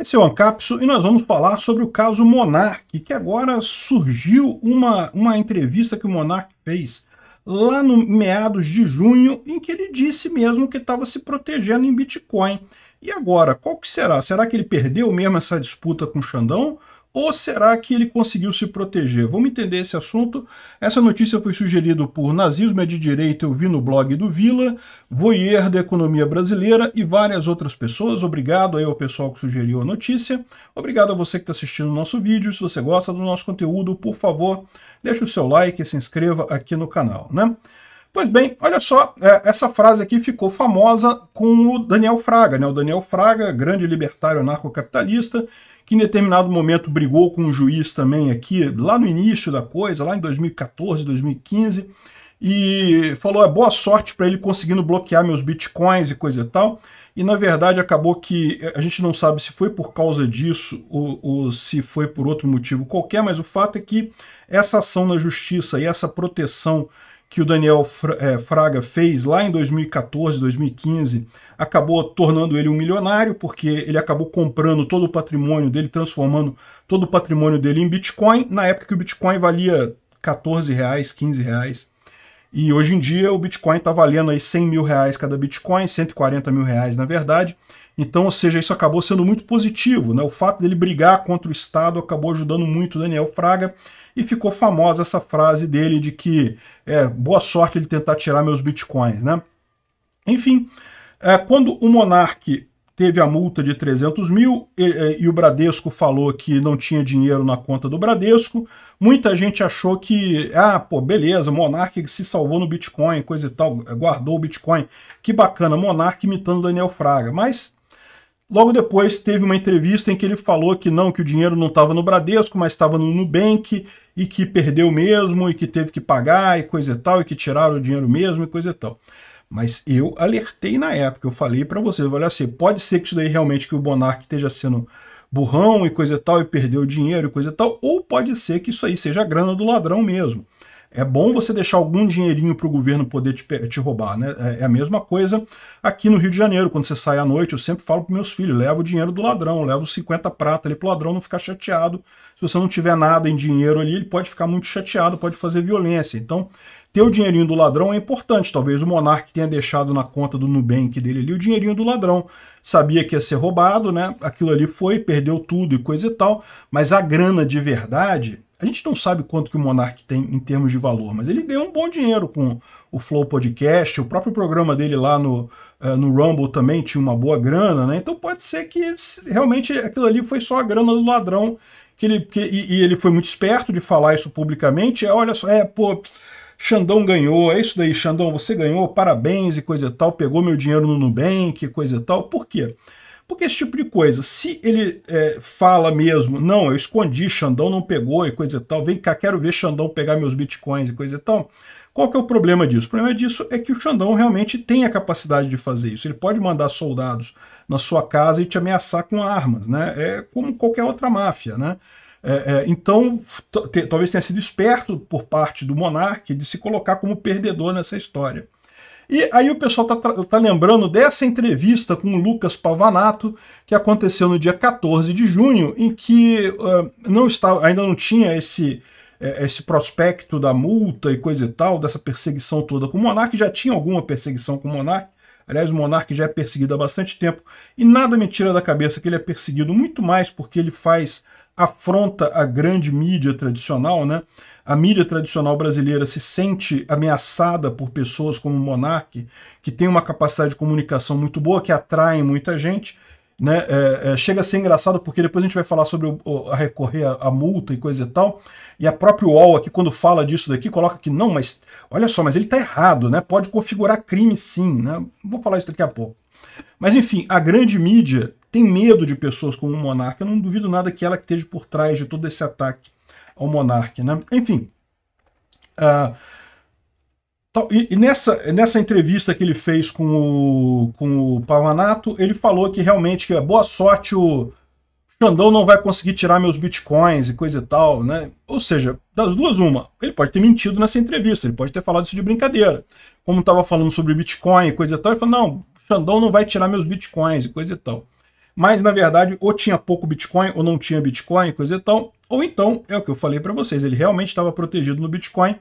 Esse é o Ancapso e nós vamos falar sobre o caso Monark, que agora surgiu uma, uma entrevista que o Monark fez lá no meados de junho, em que ele disse mesmo que estava se protegendo em Bitcoin. E agora, qual que será? Será que ele perdeu mesmo essa disputa com o Xandão? Ou será que ele conseguiu se proteger? Vamos entender esse assunto. Essa notícia foi sugerida por Nazismo é de Direita, eu vi no blog do Vila, Voyer da Economia Brasileira e várias outras pessoas. Obrigado aí ao pessoal que sugeriu a notícia. Obrigado a você que está assistindo o nosso vídeo. Se você gosta do nosso conteúdo, por favor, deixe o seu like e se inscreva aqui no canal, né? Pois bem, olha só, é, essa frase aqui ficou famosa com o Daniel Fraga, né? O Daniel Fraga, grande libertário anarcocapitalista, que em determinado momento brigou com um juiz também aqui, lá no início da coisa, lá em 2014, 2015, e falou: é boa sorte para ele conseguindo bloquear meus bitcoins e coisa e tal. E na verdade acabou que é, a gente não sabe se foi por causa disso ou, ou, se foi por outro motivo qualquer, mas o fato é que essa ação na justiça e essa proteção que o Daniel é, Fraga fez lá em 2014, 2015, acabou tornando ele um milionário, porque ele acabou comprando todo o patrimônio dele, transformando todo o patrimônio dele em Bitcoin, na época que o Bitcoin valia 14 reais, 15 reais. E hoje em dia o Bitcoin está valendo aí 100 mil reais cada Bitcoin, 140 mil reais na verdade. Então, ou seja, isso acabou sendo muito positivo. Né? O fato dele brigar contra o Estado acabou ajudando muito Daniel Fraga e ficou famosa essa frase dele de que é boa sorte ele tentar tirar meus bitcoins. Né? Enfim, é, quando o monarque teve a multa de 300 mil e, é, e, o Bradesco falou que não tinha dinheiro na conta do Bradesco. Muita gente achou que, ah, pô, beleza, Monark se salvou no Bitcoin, coisa e tal, guardou o Bitcoin. Que bacana, Monark imitando Daniel Fraga. Mas Logo depois teve uma entrevista em que ele falou que não, que o dinheiro não estava no Bradesco, mas estava no Nubank e que perdeu mesmo e que teve que pagar e coisa e tal, e que tiraram o dinheiro mesmo e coisa e tal. Mas eu alertei na época, eu falei para vocês, olha assim, pode ser que isso daí realmente que o Bonarque esteja sendo burrão e coisa e tal, e perdeu o dinheiro e coisa e tal, ou pode ser que isso aí seja a grana do ladrão mesmo. É bom você deixar algum dinheirinho para o governo poder te, te roubar, né? É, é a mesma coisa aqui no Rio de Janeiro, quando você sai à noite, eu sempre falo para meus filhos, leva o dinheiro do ladrão, leva os 50 prata ali para o ladrão não ficar chateado. Se você não tiver nada em dinheiro ali, ele pode ficar muito chateado, pode fazer violência. Então, ter o dinheirinho do ladrão é importante. Talvez o monarca tenha deixado na conta do Nubank dele ali o dinheirinho do ladrão. Sabia que ia ser roubado, né? Aquilo ali foi, perdeu tudo e coisa e tal. Mas a grana de verdade a gente não sabe quanto que o Monark tem em termos de valor, mas ele ganhou um bom dinheiro com o Flow Podcast, o próprio programa dele lá no, eh, no Rumble também tinha uma boa grana, né? Então pode ser que realmente aquilo ali foi só a grana do ladrão que ele, que, e, e, ele foi muito esperto de falar isso publicamente. É, olha só, é, pô, Xandão ganhou, é isso daí, Xandão, você ganhou, parabéns e coisa e tal, pegou meu dinheiro no Nubank, coisa e tal. Por quê? Porque esse tipo de coisa, se ele é, fala mesmo, não, eu escondi, Xandão não pegou e coisa e tal, vem cá, quero ver Xandão pegar meus bitcoins e coisa e tal, qual que é o problema disso? O problema disso é que o Xandão realmente tem a capacidade de fazer isso. Ele pode mandar soldados na sua casa e te ameaçar com armas, né? É como qualquer outra máfia, né? É, é, então, talvez tenha sido esperto por parte do monarca de se colocar como perdedor nessa história. E aí o pessoal tá, tá lembrando dessa entrevista com o Lucas Pavanato, que aconteceu no dia 14 de junho, em que uh, não estava, ainda não tinha esse, é, esse prospecto da multa e coisa e tal, dessa perseguição toda com o Monark, já tinha alguma perseguição com o Monark, Aliás, o monarca já é perseguido há bastante tempo e nada me tira da cabeça que ele é perseguido muito mais porque ele faz afronta a grande mídia tradicional, né? A mídia tradicional brasileira se sente ameaçada por pessoas como o Monarque, que tem uma capacidade de comunicação muito boa, que atraem muita gente, né? É, é, chega a ser engraçado porque depois a gente vai falar sobre o, o, a recorrer à multa e coisa e tal. E a própria UOL aqui, quando fala disso daqui, coloca que não, mas olha só, mas ele está errado, né? Pode configurar crime sim, né? Vou falar isso daqui a pouco. Mas enfim, a grande mídia tem medo de pessoas como o Monarca. Eu não duvido nada que ela que esteja por trás de todo esse ataque ao Monarca, né? Enfim. Uh, e, nessa, nessa entrevista que ele fez com o, com o Pavanato, ele falou que realmente que boa sorte o Xandão não vai conseguir tirar meus bitcoins e coisa e tal, né? Ou seja, das duas, uma. Ele pode ter mentido nessa entrevista, ele pode ter falado isso de brincadeira. Como estava falando sobre Bitcoin e coisa e tal, ele falou: não, Xandão não vai tirar meus bitcoins e coisa e tal. Mas na verdade, ou tinha pouco Bitcoin ou não tinha Bitcoin, e coisa e tal. Ou então, é o que eu falei para vocês, ele realmente estava protegido no Bitcoin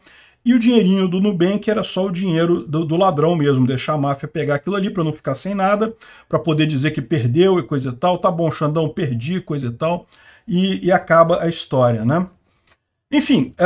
e o dinheirinho do Nubank era só o dinheiro do, do ladrão mesmo, deixar a máfia pegar aquilo ali para não ficar sem nada, para poder dizer que perdeu e coisa e tal. Tá bom, Xandão, perdi, coisa e tal. E, e acaba a história, né? Enfim, eh,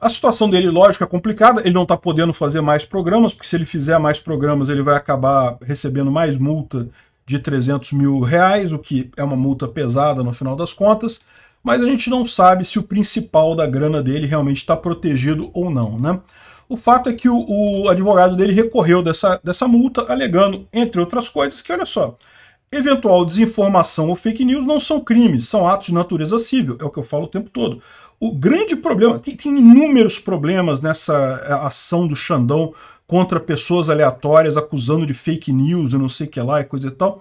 a situação dele, lógico, é complicada. Ele não está podendo fazer mais programas, porque se ele fizer mais programas, ele vai acabar recebendo mais multa de 300 mil reais, o que é uma multa pesada no final das contas mas a gente não sabe se o principal da grana dele realmente está protegido ou não, né? O fato é que o, o, advogado dele recorreu dessa, dessa multa, alegando, entre outras coisas, que olha só, eventual desinformação ou fake news não são crimes, são atos de natureza civil, é o que eu falo o tempo todo. O grande problema, tem, tem inúmeros problemas nessa é, ação do Xandão contra pessoas aleatórias acusando de fake news e não sei o que lá e coisa e tal.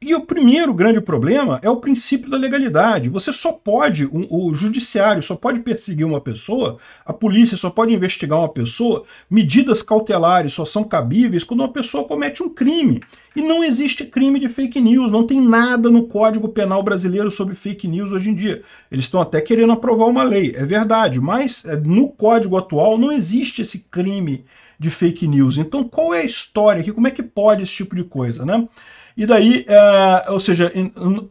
E o primeiro grande problema é o princípio da legalidade. Você só pode, o, o, judiciário só pode perseguir uma pessoa, a polícia só pode investigar uma pessoa, medidas cautelares só são cabíveis quando uma pessoa comete um crime. E não existe crime de fake news, não tem nada no Código Penal brasileiro sobre fake news hoje em dia. Eles estão até querendo aprovar uma lei, é verdade, mas é, no Código atual não existe esse crime de fake news. Então qual é a história aqui? Como é que pode esse tipo de coisa, né? E daí, é, ou seja,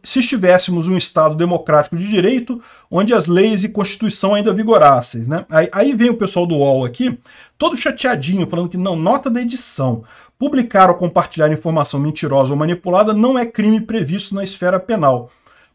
se estivéssemos um Estado democrático de direito, onde as leis e Constituição ainda vigorassem, né? Aí, aí vem o pessoal do UOL aqui, todo chateadinho, falando que não, nota da edição. Publicar ou compartilhar informação mentirosa ou manipulada não é crime previsto na esfera penal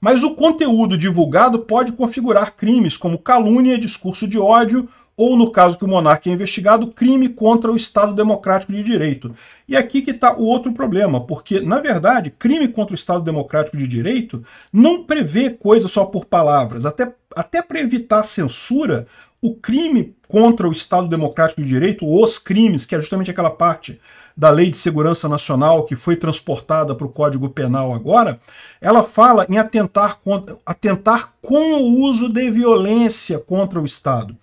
mas o conteúdo divulgado pode configurar crimes como calúnia, discurso de ódio ou, no caso que o monarca é investigado, crime contra o Estado Democrático de Direito. E aqui que está o outro problema, porque, na verdade, crime contra o Estado Democrático de Direito não prevê coisa só por palavras. Até, até para evitar censura, o crime contra o Estado Democrático de Direito, os crimes, que é justamente aquela parte da Lei de Segurança Nacional que foi transportada para o Código Penal agora, ela fala em atentar, contra, atentar com o uso de violência contra o Estado.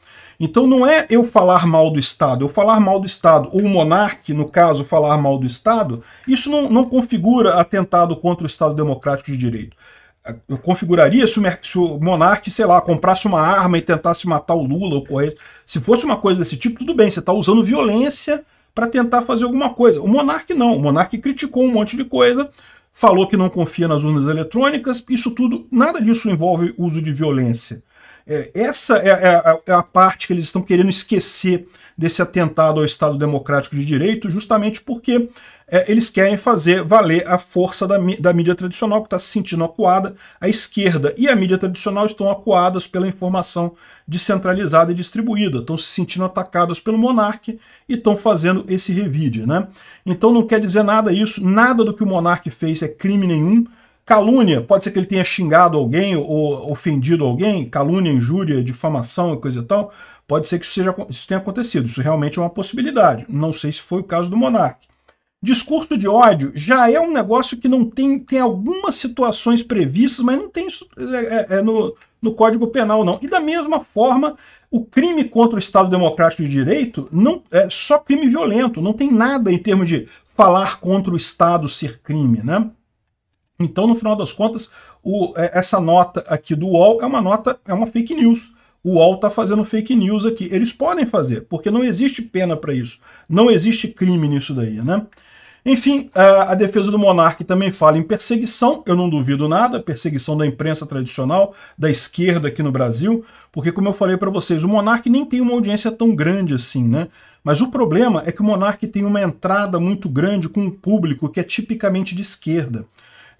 Então não é eu falar mal do Estado, eu falar mal do Estado, ou o monarca, no caso, falar mal do Estado, isso não, não configura atentado contra o Estado Democrático de Direito. Eu configuraria se o, o monarca, sei lá, comprasse uma arma e tentasse matar o Lula ou correr. Se fosse uma coisa desse tipo, tudo bem, você está usando violência para tentar fazer alguma coisa. O monarca não, o monarca criticou um monte de coisa, falou que não confia nas urnas eletrônicas, isso tudo, nada disso envolve uso de violência. É, essa é a, é, é, é a parte que eles estão querendo esquecer desse atentado ao Estado Democrático de Direito, justamente porque é, eles querem fazer valer a força da, da mídia tradicional, que está se sentindo acuada. A esquerda e a mídia tradicional estão acuadas pela informação descentralizada e distribuída, estão se sentindo atacadas pelo monarque e estão fazendo esse revide. Né? Então não quer dizer nada isso, nada do que o monarque fez é crime nenhum, Calúnia, pode ser que ele tenha xingado alguém ou ofendido alguém, calúnia, injúria, difamação e coisa e tal. Pode ser que isso, seja, isso tenha acontecido. Isso realmente é uma possibilidade. Não sei se foi o caso do monarca. Discurso de ódio já é um negócio que não tem, tem algumas situações previstas, mas não tem isso é, é, é no, no Código Penal, não. E da mesma forma, o crime contra o Estado Democrático de Direito não é só crime violento, não tem nada em termos de falar contra o Estado ser crime, né? Então, no final das contas, o, é, essa nota aqui do UOL é uma nota, é uma fake news. O UOL está fazendo fake news aqui. Eles podem fazer, porque não existe pena para isso. Não existe crime nisso daí, né? Enfim, a defesa do monarca também fala em perseguição, eu não duvido nada, perseguição da imprensa tradicional, da esquerda aqui no Brasil, porque como eu falei para vocês, o monarca nem tem uma audiência tão grande assim, né? Mas o problema é que o monarca tem uma entrada muito grande com um público que é tipicamente de esquerda.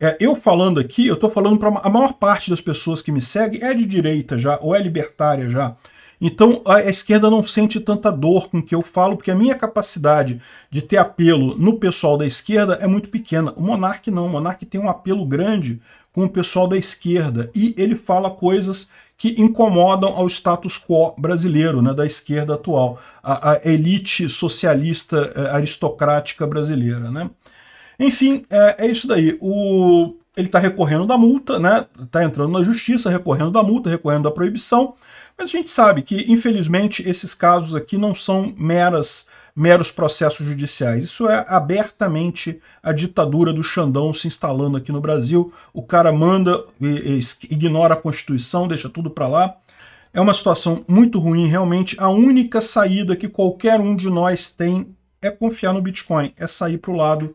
É, eu falando aqui, eu estou falando para a maior parte das pessoas que me seguem é de direita já, ou é libertária já. Então a esquerda não sente tanta dor com o que eu falo, porque a minha capacidade de ter apelo no pessoal da esquerda é muito pequena. O Monark não, o Monark tem um apelo grande com o pessoal da esquerda e ele fala coisas que incomodam ao status quo brasileiro, né, da esquerda atual, a, a elite socialista eh, aristocrática brasileira. Né? Enfim, é, é isso daí. O, ele está recorrendo da multa, né? Está entrando na justiça, recorrendo da multa, recorrendo da proibição. Mas a gente sabe que, infelizmente, esses casos aqui não são meras meros processos judiciais. Isso é abertamente a ditadura do Xandão se instalando aqui no Brasil. O cara manda, ignora a Constituição, deixa tudo para lá. É uma situação muito ruim, realmente. A única saída que qualquer um de nós tem é confiar no Bitcoin, é sair para o lado